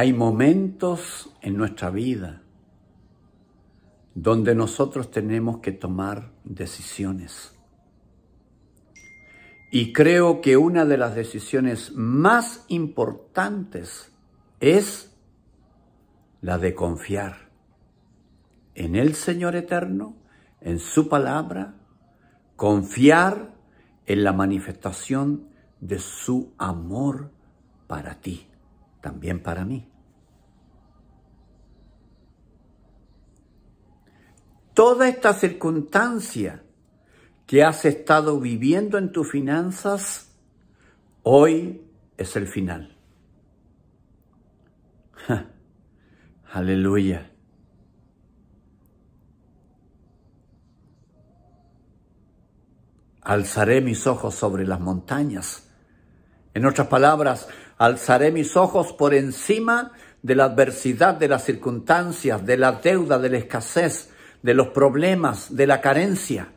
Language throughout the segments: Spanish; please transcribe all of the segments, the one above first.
Hay momentos en nuestra vida donde nosotros tenemos que tomar decisiones. Y creo que una de las decisiones más importantes es la de confiar en el Señor Eterno, en su palabra, confiar en la manifestación de su amor para ti también para mí. Toda esta circunstancia que has estado viviendo en tus finanzas, hoy es el final. aleluya. Alzaré mis ojos sobre las montañas. En otras palabras, Alzaré mis ojos por encima de la adversidad, de las circunstancias, de la deuda, de la escasez, de los problemas, de la carencia.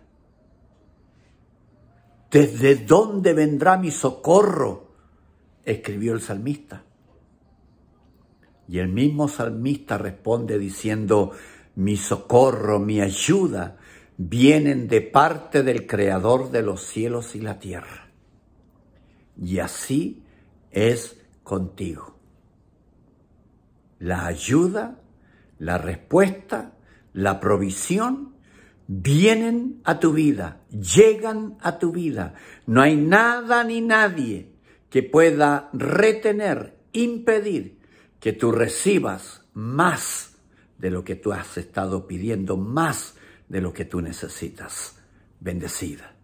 ¿Desde dónde vendrá mi socorro? escribió el salmista. Y el mismo salmista responde diciendo, mi socorro, mi ayuda, vienen de parte del Creador de los cielos y la tierra. Y así es contigo. La ayuda, la respuesta, la provisión vienen a tu vida, llegan a tu vida. No hay nada ni nadie que pueda retener, impedir que tú recibas más de lo que tú has estado pidiendo, más de lo que tú necesitas. Bendecida.